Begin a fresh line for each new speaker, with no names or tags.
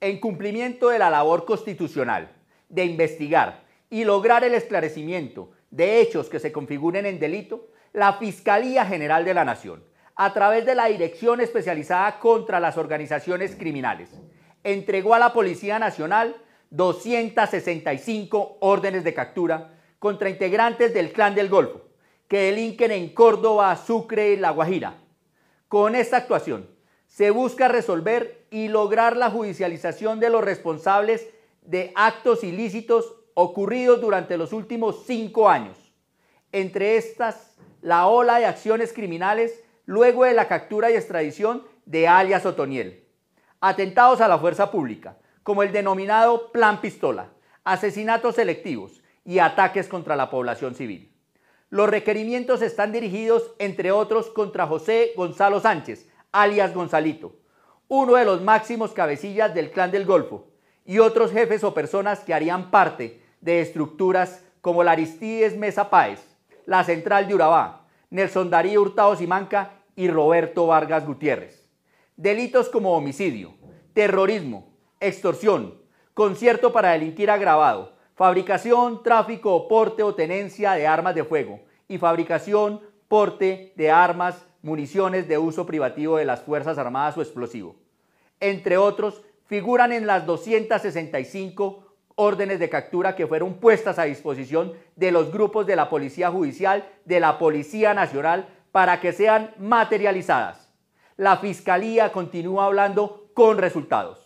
en cumplimiento de la labor constitucional de investigar y lograr el esclarecimiento de hechos que se configuren en delito, la Fiscalía General de la Nación, a través de la Dirección Especializada contra las Organizaciones Criminales, entregó a la Policía Nacional 265 órdenes de captura contra integrantes del Clan del Golfo, que delinquen en Córdoba, Sucre y La Guajira. Con esta actuación se busca resolver y lograr la judicialización de los responsables de actos ilícitos ocurridos durante los últimos cinco años. Entre estas, la ola de acciones criminales luego de la captura y extradición de alias Otoniel. Atentados a la fuerza pública, como el denominado Plan Pistola, asesinatos selectivos y ataques contra la población civil. Los requerimientos están dirigidos, entre otros, contra José Gonzalo Sánchez, alias Gonzalito, uno de los máximos cabecillas del clan del Golfo y otros jefes o personas que harían parte de estructuras como la Aristides Mesa Páez, la Central de Urabá, Nelson Darío Hurtado Simanca y Roberto Vargas Gutiérrez. Delitos como homicidio, terrorismo, extorsión, concierto para delinquir agravado, fabricación, tráfico, porte o tenencia de armas de fuego y fabricación, porte de armas, municiones de uso privativo de las Fuerzas Armadas o explosivo. Entre otros, figuran en las 265 órdenes de captura que fueron puestas a disposición de los grupos de la Policía Judicial, de la Policía Nacional, para que sean materializadas. La Fiscalía continúa hablando con resultados.